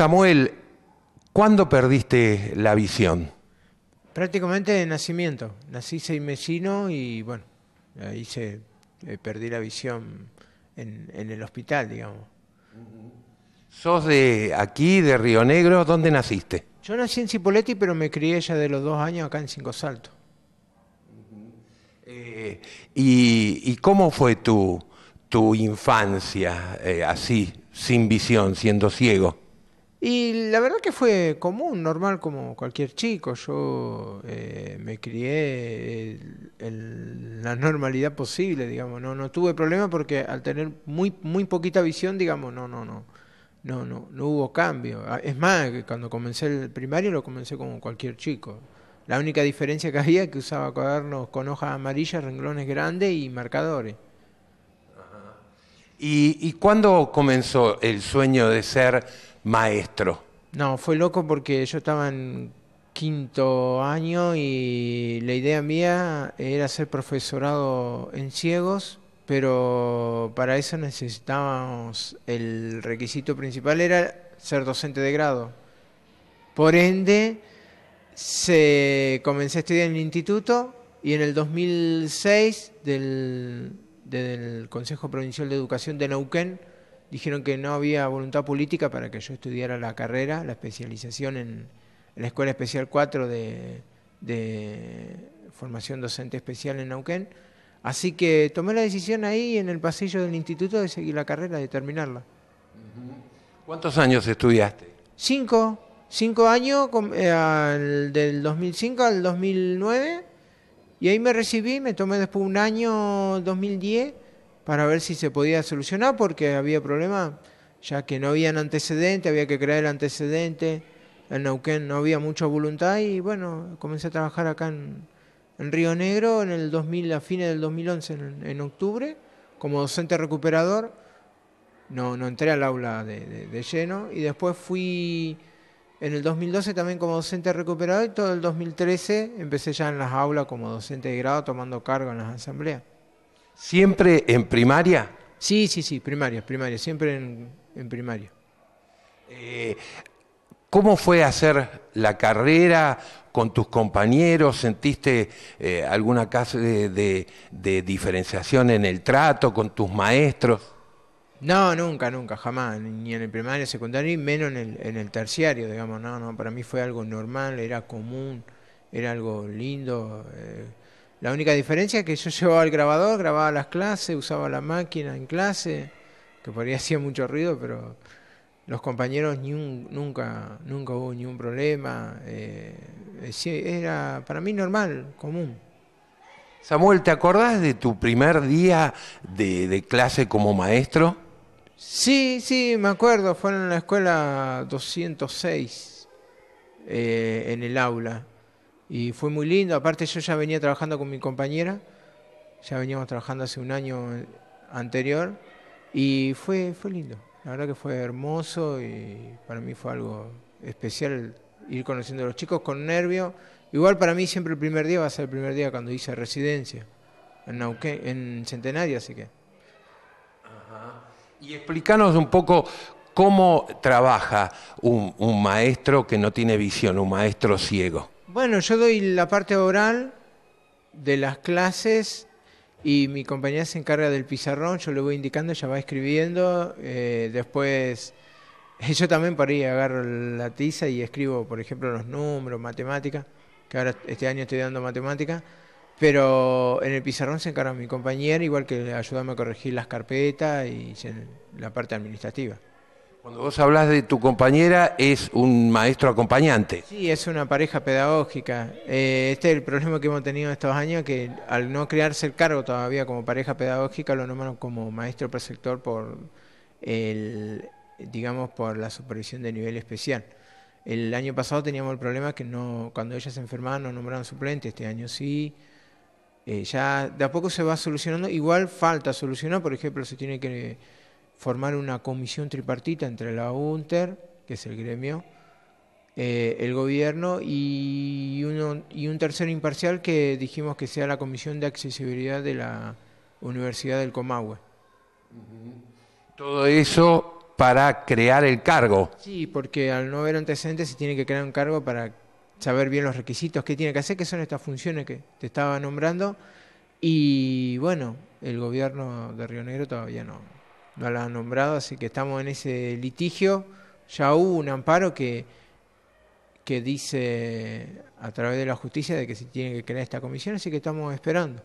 Samuel, ¿cuándo perdiste la visión? Prácticamente de nacimiento. Nací seis mesino y bueno, ahí eh, perdí la visión en, el hospital, digamos. ¿Sos de aquí, de Río Negro? ¿Dónde naciste? Yo nací en Cipoletti, pero me crié ya de los dos años acá en Cinco Saltos. Eh, y, cómo fue tu, infancia eh, así, sin visión, siendo ciego? Y la verdad que fue común, normal como cualquier chico. Yo eh, me crié en la normalidad posible, digamos. No, no tuve problema porque al tener muy, muy poquita visión, digamos, no, no, no. No, no, no hubo cambio. Ah, es más, cuando comencé el primario lo comencé como cualquier chico. La única diferencia que había es que usaba cuadernos con hojas amarillas, renglones grandes y marcadores. ¿Y, ¿Y cuándo comenzó el sueño de ser maestro? No, fue loco porque yo estaba en quinto año y la idea mía era ser profesorado en ciegos, pero para eso necesitábamos, el requisito principal era ser docente de grado. Por ende, se comencé a estudiar en el instituto y en el 2006 del, del Consejo Provincial de Educación de Neuquén dijeron que no había voluntad política para que yo estudiara la carrera, la especialización en, la Escuela Especial 4 de, Formación Docente Especial en Nauquén. Así que tomé la decisión ahí en el pasillo del instituto de seguir la carrera, de terminarla. ¿Cuántos años estudiaste? Cinco. Cinco años, eh, del 2005 al 2009. Y ahí me recibí, me tomé después un año, 2010 para ver si se podía solucionar porque había problemas, ya que no había antecedentes, había que crear el antecedente, en Neuquén no había mucha voluntad y bueno, comencé a trabajar acá en, Río Negro en el 2000, a fines del 2011, en, en octubre, como docente recuperador. No, no entré al aula de, lleno y después fui en el 2012 también como docente recuperador, y todo el 2013 empecé ya en las aulas como docente de grado tomando cargo en las asambleas. ¿Siempre en primaria? Sí, sí, sí, primaria, primaria, siempre en, primaria. Eh, ¿Cómo fue hacer la carrera con tus compañeros? ¿Sentiste eh, alguna clase de, diferenciación en el trato con tus maestros? No, nunca, nunca, jamás, ni en el primario, secundario, y menos en el, terciario, digamos, no, no, para mí fue algo normal, era común, era algo lindo. Eh, la única diferencia es que yo llevaba el grabador, grababa las clases, usaba la máquina en clase, que por ahí hacía mucho ruido, pero los compañeros nunca, nunca hubo ningún problema. Eh, era para mí normal, común. Samuel, ¿te acordás de tu primer día de, clase como maestro? Sí, sí, me acuerdo, fue en la escuela 206, eh, en el aula y fue muy lindo. Aparte yo ya venía trabajando con mi compañera, ya veníamos trabajando hace un año anterior y fue, fue lindo. La verdad que fue hermoso y para mí fue algo especial ir conociendo a los chicos con nervio. Igual para mí siempre el primer día va a ser el primer día cuando hice residencia en, Centenaria, en Centenario, así que. Ajá. Y explícanos un poco cómo trabaja un maestro que no tiene visión, un maestro ciego. Bueno, yo doy la parte oral de las clases y mi compañera se encarga del pizarrón, yo le voy indicando, ella va escribiendo, eh, después yo también por ahí agarro la tiza y escribo, por ejemplo, los números, matemáticas, que ahora este año estoy dando matemáticas, pero en el pizarrón se encarga mi compañera, igual que ayudarme a corregir las carpetas y la parte administrativa. Cuando vos hablas de tu compañera, es un maestro acompañante. Sí, es una pareja pedagógica. Eh, este es el problema que hemos tenido estos años, que al no crearse el cargo todavía como pareja pedagógica, lo nombran como maestro preceptor por el, digamos, por la supervisión de nivel especial. El año pasado teníamos el problema que no, cuando ella se enfermaba no nombraron suplente, este año sí. Eh, ya de a poco se va solucionando, igual falta solucionar, por ejemplo, se tiene que formar una comisión tripartita entre la UNTER, que es el gremio, eh, el gobierno y, uno, y un tercero imparcial que dijimos que sea la Comisión de Accesibilidad de la Universidad del Comahue. Todo eso para crear el cargo. Sí, porque al no haber antecedentes se tiene que crear un cargo para saber bien los requisitos que tiene que hacer, que son estas funciones que te estaba nombrando. Y bueno, el gobierno de Río Negro todavía no, no la han nombrado, así que estamos en ese litigio. Ya hubo un amparo que, que dice a través de la justicia de que se tiene que crear esta comisión, así que estamos esperando.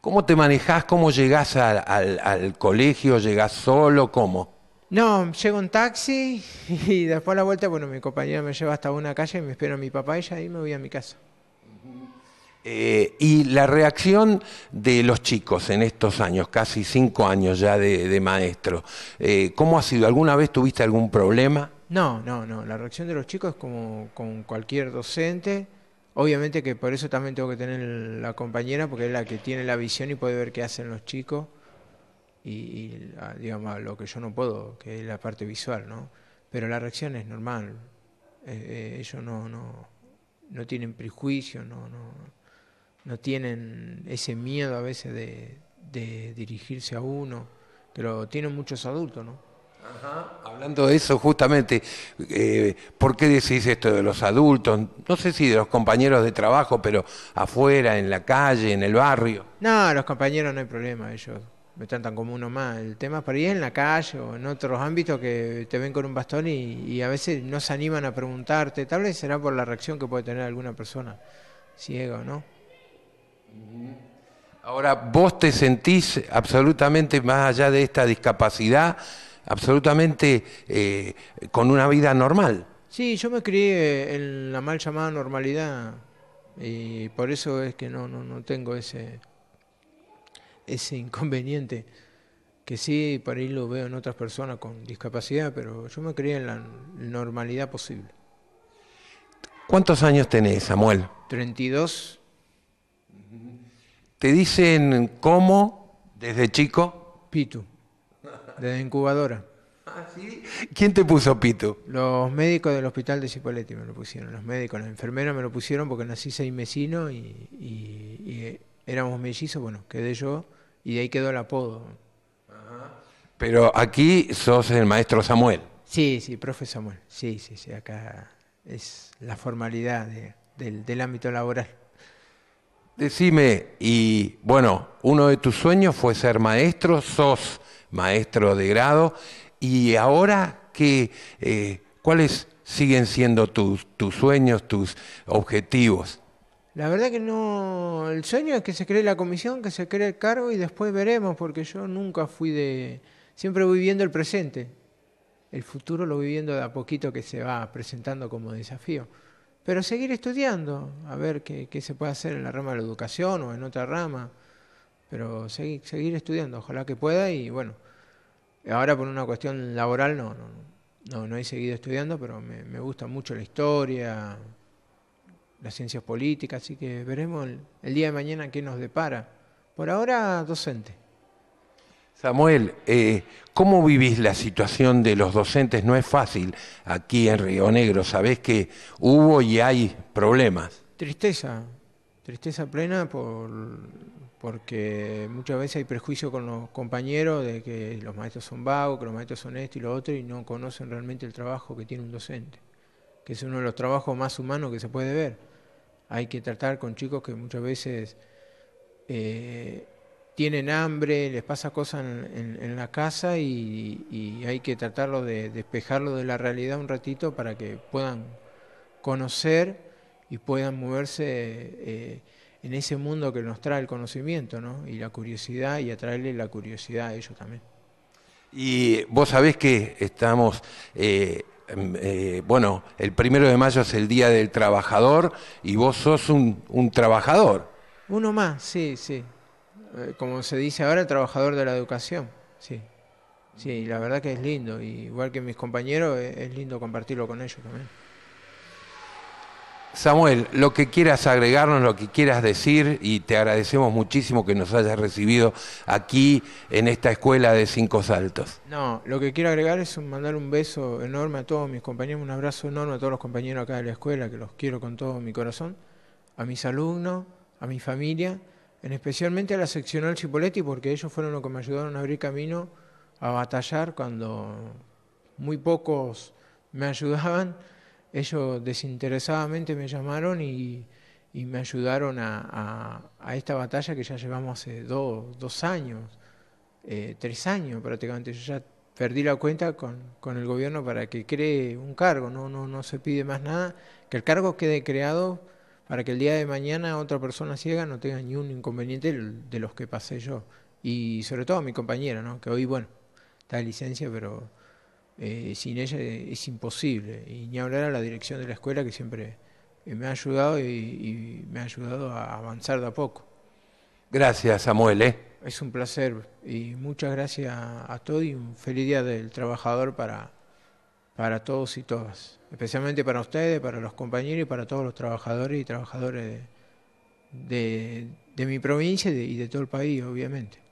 ¿Cómo te manejás? ¿Cómo llegás al, colegio? ¿Llegás solo? ¿Cómo? No, llego en taxi y después a la vuelta, bueno, mi compañera me lleva hasta una calle y me espera mi papá y ahí me voy a mi casa. Eh, y la reacción de los chicos en estos años, casi cinco años ya de, maestro, eh, ¿cómo ha sido? ¿Alguna vez tuviste algún problema? No, no, no. La reacción de los chicos es como con cualquier docente. Obviamente que por eso también tengo que tener la compañera, porque es la que tiene la visión y puede ver qué hacen los chicos y, ah, digamos, lo que yo no puedo, que es la parte visual, ¿no? Pero la reacción es normal. Eh, ellos no, no, no tienen prejuicio, no, no, no tienen ese miedo a veces de, dirigirse a uno, pero tienen muchos adultos, ¿no? Ajá. Hablando de eso, justamente, eh, ¿por qué decís esto de los adultos? No sé si de los compañeros de trabajo, pero afuera, en la calle, en el barrio. No, los compañeros no hay problema, ellos me tratan como uno más. El tema es para ir en la calle o en otros ámbitos que te ven con un bastón y, y, a veces no se animan a preguntarte. Tal vez será por la reacción que puede tener alguna persona, ciega o no. Ahora, vos te sentís absolutamente más allá de esta discapacidad, absolutamente eh, con una vida normal. Sí, yo me crié en la mal llamada normalidad y por eso es que no, tengo ese, ese inconveniente que sí, por ahí lo veo en otras personas con discapacidad, pero yo me crié en la normalidad posible. ¿Cuántos años tenés, Samuel? 32. ¿Te dicen cómo desde chico? Pitu, desde incubadora. Ah, ¿Quién te puso Pitu? Los médicos del hospital de Cipolletti me lo pusieron, los médicos, las enfermeras me lo pusieron porque nací seis mesino y, éramos mellizos, bueno, quedé yo y de ahí quedó el apodo. Pero aquí sos el maestro Samuel. Sí, sí, profe Samuel. Sí, sí, sí, acá es la formalidad del ámbito laboral. Decime, y bueno, uno de tus sueños fue ser maestro, sos maestro de grado, y ahora, eh, ¿cuáles siguen siendo tus, tus sueños, tus objetivos? La verdad que no, el sueño es que se cree la comisión, que se cree el cargo y después veremos, porque yo nunca fui de, siempre voy viendo el presente, el futuro lo voy viendo de a poquito que se va presentando como desafío pero seguir estudiando, a ver qué, se puede hacer en la rama de la educación o en otra rama, pero seguir, seguir estudiando, ojalá que pueda y bueno, ahora por una cuestión laboral no, no, no, he seguido estudiando, pero me, gusta mucho la historia, las ciencias políticas, así que veremos el, el día de mañana qué nos depara. Por ahora, docente. Samuel, eh, ¿cómo vivís la situación de los docentes? No es fácil aquí en Río Negro, sabés que hubo y hay problemas. Tristeza, tristeza plena por, porque muchas veces hay prejuicio con los compañeros de que los maestros son vagos, que los maestros son esto y lo otro y no conocen realmente el trabajo que tiene un docente, que es uno de los trabajos más humanos que se puede ver. Hay que tratar con chicos que muchas veces... Eh, tienen hambre, les pasa cosas en, la casa y, hay que tratarlo de despejarlo de la realidad un ratito para que puedan conocer y puedan moverse eh, en ese mundo que nos trae el conocimiento ¿no? y la curiosidad y atraerle la curiosidad a ellos también. Y vos sabés que estamos... Eh, em, eh, bueno, el primero de mayo es el Día del Trabajador y vos sos un trabajador. Uno más, sí, sí. Eh, como se dice ahora, el trabajador de la educación. Sí, sí, la verdad que es lindo. Y igual que mis compañeros, eh, es lindo compartirlo con ellos también. Samuel, lo que quieras agregarnos, lo que quieras decir, y te agradecemos muchísimo que nos hayas recibido aquí en esta escuela de Cinco Saltos. No, lo que quiero agregar es mandar un beso enorme a todos mis compañeros, un abrazo enorme a todos los compañeros acá de la escuela, que los quiero con todo mi corazón, a mis alumnos, a mi familia especialmente a la seccional Cipoletti, porque ellos fueron los que me ayudaron a abrir camino a batallar cuando muy pocos me ayudaban. Ellos desinteresadamente me llamaron y, me ayudaron a, esta batalla que ya llevamos hace dos, años, eh, tres años prácticamente. Yo ya perdí la cuenta con, con, el gobierno para que cree un cargo, no, no, no se pide más nada, que el cargo quede creado para que el día de mañana otra persona ciega no tenga ni inconveniente de los que pasé yo. Y sobre todo a mi compañera, ¿no? que hoy, bueno, está de licencia, pero eh, sin ella es imposible. Y ni hablar a la dirección de la escuela que siempre eh, me ha ayudado y, me ha ayudado a avanzar de a poco. Gracias, Samuel. ¿eh? Es un placer y muchas gracias a, a todos y un feliz día del trabajador para, para todos y todas, especialmente para ustedes, para los compañeros y para todos los trabajadores y trabajadoras de, mi provincia y de todo el país, obviamente.